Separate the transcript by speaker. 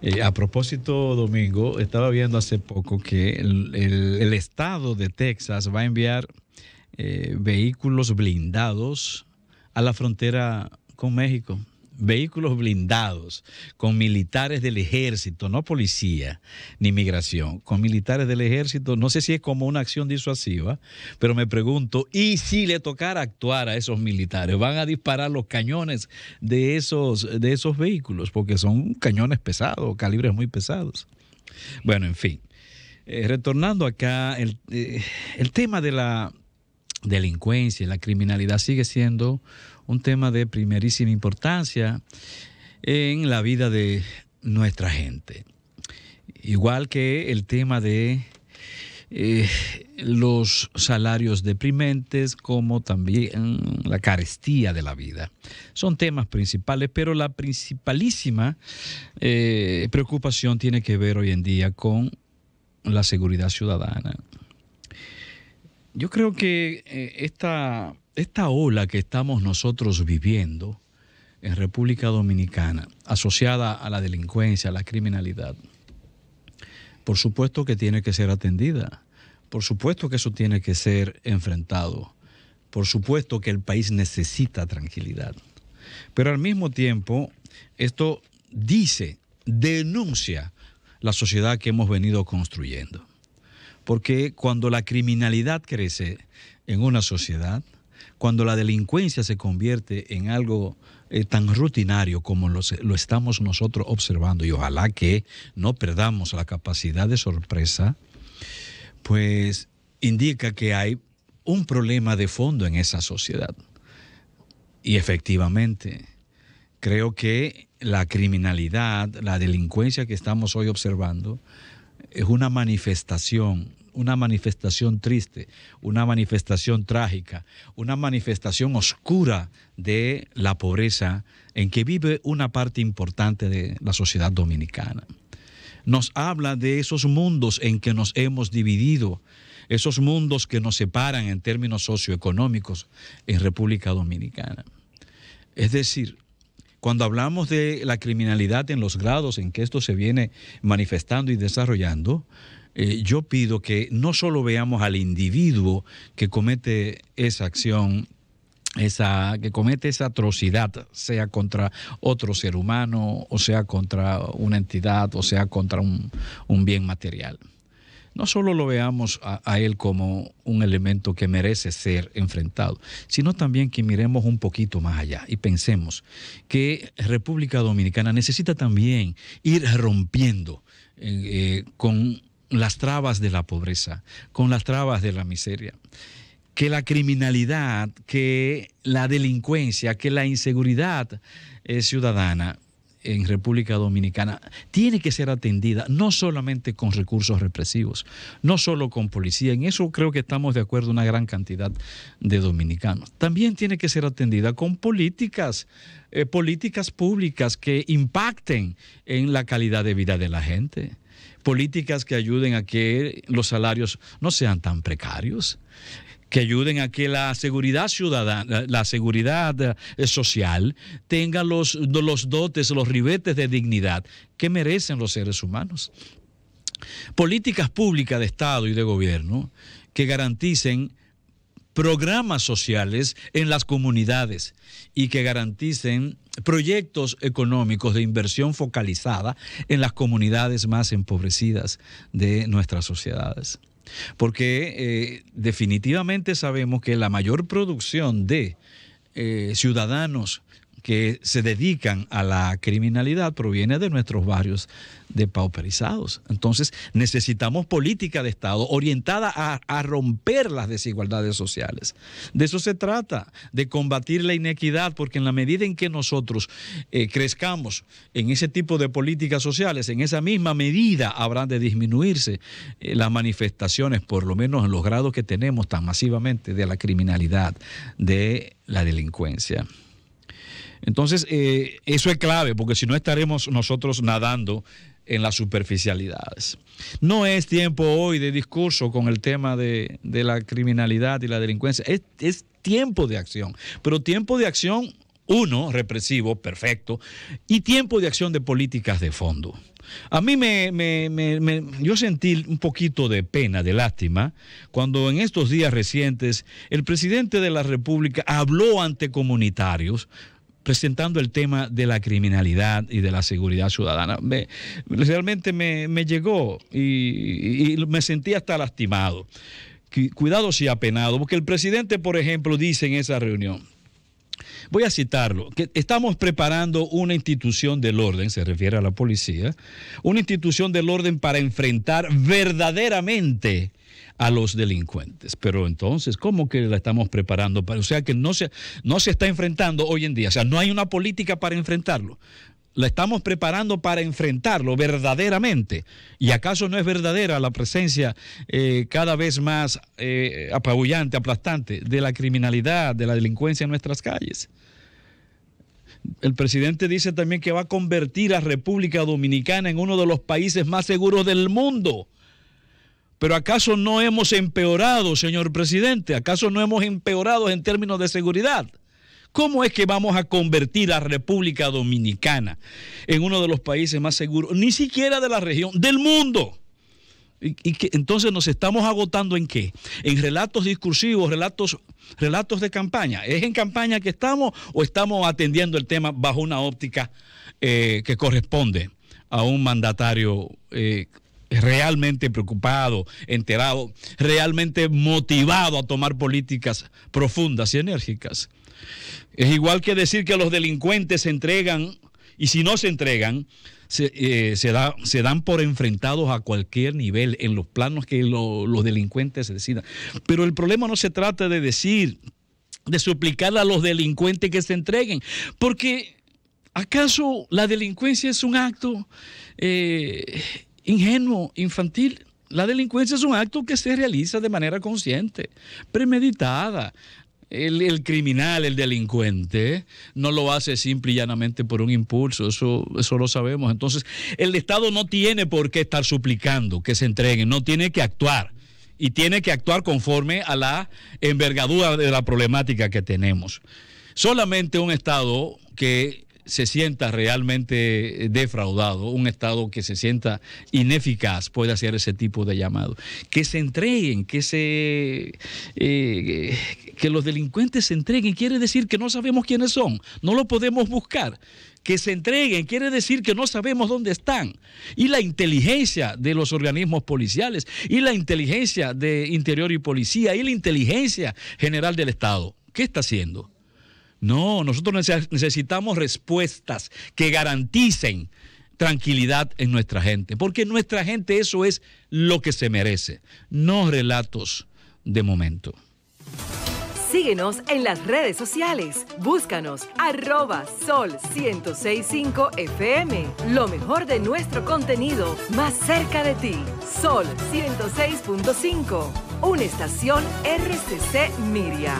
Speaker 1: Eh, a propósito, Domingo, estaba viendo hace poco que el, estado de Texas va a enviar eh, vehículos blindados a la frontera con México vehículos blindados, con militares del ejército, no policía ni migración, con militares del ejército, no sé si es como una acción disuasiva, pero me pregunto, ¿y si le tocara actuar a esos militares? ¿Van a disparar los cañones de esos, de esos vehículos? Porque son cañones pesados, calibres muy pesados. Bueno, en fin. Eh, retornando acá, eh, el tema de la, delincuencia, la criminalidad sigue siendo un tema de primerísima importancia en la vida de nuestra gente. Igual que el tema de eh, los salarios deprimentes, como también la carestía de la vida. Son temas principales, pero la principalísima eh, preocupación tiene que ver hoy en día con la seguridad ciudadana. Yo creo que eh, esta, esta ola que estamos nosotros viviendo en República Dominicana, asociada a la delincuencia, a la criminalidad, por supuesto que tiene que ser atendida, por supuesto que eso tiene que ser enfrentado, por supuesto que el país necesita tranquilidad. Pero al mismo tiempo, esto dice, denuncia la sociedad que hemos venido construyendo. Porque cuando la criminalidad crece en una sociedad, cuando la delincuencia se convierte en algo eh, tan rutinario como lo, estamos nosotros observando, y ojalá que no perdamos la capacidad de sorpresa, pues indica que hay un problema de fondo en esa sociedad. Y efectivamente, creo que la criminalidad, la delincuencia que estamos hoy observando, es una manifestación, una manifestación triste, una manifestación trágica, una manifestación oscura de la pobreza en que vive una parte importante de la sociedad dominicana. Nos habla de esos mundos en que nos hemos dividido, esos mundos que nos separan en términos socioeconómicos en República Dominicana. Es decir, cuando hablamos de la criminalidad en los grados en que esto se viene manifestando y desarrollando, eh, yo pido que no solo veamos al individuo que comete esa acción esa, que comete esa atrocidad, sea contra otro ser humano, o sea contra una entidad, o sea contra un bien material no solo lo veamos a, Él como un elemento que merece ser enfrentado, sino también que miremos un poquito más allá y pensemos que República Dominicana necesita también ir rompiendo eh, eh, con las trabas de la pobreza, con las trabas de la miseria que la criminalidad, que la delincuencia, que la inseguridad eh, ciudadana en República Dominicana tiene que ser atendida no solamente con recursos represivos, no solo con policía, en eso creo que estamos de acuerdo una gran cantidad de dominicanos, también tiene que ser atendida con políticas, eh, políticas públicas que impacten en la calidad de vida de la gente políticas que ayuden a que los salarios no sean tan precarios que ayuden a que la seguridad ciudadana, la seguridad eh, social tenga los, los dotes, los ribetes de dignidad que merecen los seres humanos. Políticas públicas de Estado y de gobierno que garanticen programas sociales en las comunidades y que garanticen proyectos económicos de inversión focalizada en las comunidades más empobrecidas de nuestras sociedades. Porque eh, definitivamente sabemos que la mayor producción de eh, ciudadanos que se dedican a la criminalidad proviene de nuestros barrios de pauperizados. Entonces necesitamos política de Estado orientada a, romper las desigualdades sociales. De eso se trata, de combatir la inequidad, porque en la medida en que nosotros eh, crezcamos en ese tipo de políticas sociales, en esa misma medida habrán de disminuirse eh, las manifestaciones, por lo menos en los grados que tenemos tan masivamente, de la criminalidad, de la delincuencia. Entonces, eh, eso es clave, porque si no estaremos nosotros nadando en las superficialidades. No es tiempo hoy de discurso con el tema de, la criminalidad y la delincuencia, es, tiempo de acción, pero tiempo de acción uno, represivo, perfecto, y tiempo de acción de políticas de fondo. A mí me, me, yo sentí un poquito de pena, de lástima, cuando en estos días recientes el presidente de la República habló ante comunitarios presentando el tema de la criminalidad y de la seguridad ciudadana. realmente me, llegó y, y me sentí hasta lastimado. Cuidado si apenado, porque el presidente, por ejemplo, dice en esa reunión, voy a citarlo, que estamos preparando una institución del orden, se refiere a la policía, una institución del orden para enfrentar verdaderamente a los delincuentes. Pero entonces, ¿cómo que la estamos preparando? O sea, que no se, no se está enfrentando hoy en día. O sea, no hay una política para enfrentarlo la estamos preparando para enfrentarlo verdaderamente. ¿Y acaso no es verdadera la presencia eh, cada vez más eh, apabullante, aplastante de la criminalidad, de la delincuencia en nuestras calles? El presidente dice también que va a convertir a República Dominicana en uno de los países más seguros del mundo. Pero ¿acaso no hemos empeorado, señor presidente? ¿Acaso no hemos empeorado en términos de seguridad? ¿Cómo es que vamos a convertir a República Dominicana en uno de los países más seguros, ni siquiera de la región, del mundo? Y, entonces nos estamos agotando en qué? En relatos discursivos, relatos, relatos de campaña. ¿Es en campaña que estamos o estamos atendiendo el tema bajo una óptica eh, que corresponde a un mandatario eh, realmente preocupado, enterado, realmente motivado a tomar políticas profundas y enérgicas. Es igual que decir que los delincuentes se entregan y si no se entregan, se, eh, dan por enfrentados a cualquier nivel, en los planos que los delincuentes decidan. Pero el problema no se trata de decir, de suplicar a los delincuentes que se entreguen, porque ¿acaso la delincuencia es un acto... Eh, ingenuo, infantil. La delincuencia es un acto que se realiza de manera consciente, premeditada. El, criminal, el delincuente, no lo hace simple y llanamente por un impulso, eso, eso lo sabemos. Entonces, el Estado no tiene por qué estar suplicando que se entreguen, no tiene que actuar y tiene que actuar conforme a la envergadura de la problemática que tenemos. Solamente un Estado que se sienta realmente defraudado, un Estado que se sienta ineficaz puede hacer ese tipo de llamado. Que se entreguen, que, se, eh, que los delincuentes se entreguen, quiere decir que no sabemos quiénes son, no lo podemos buscar que se entreguen, quiere decir que no sabemos dónde están. Y la inteligencia de los organismos policiales, y la inteligencia de Interior y Policía, y la inteligencia general del Estado. ¿Qué está haciendo? No, nosotros necesitamos respuestas que garanticen tranquilidad en nuestra gente, porque nuestra gente eso es lo que se merece, no relatos de momento. Síguenos en las redes sociales. Búscanos arroba sol 1065 FM. Lo mejor de nuestro contenido más cerca de ti. Sol 106.5. Una estación RCC Miria.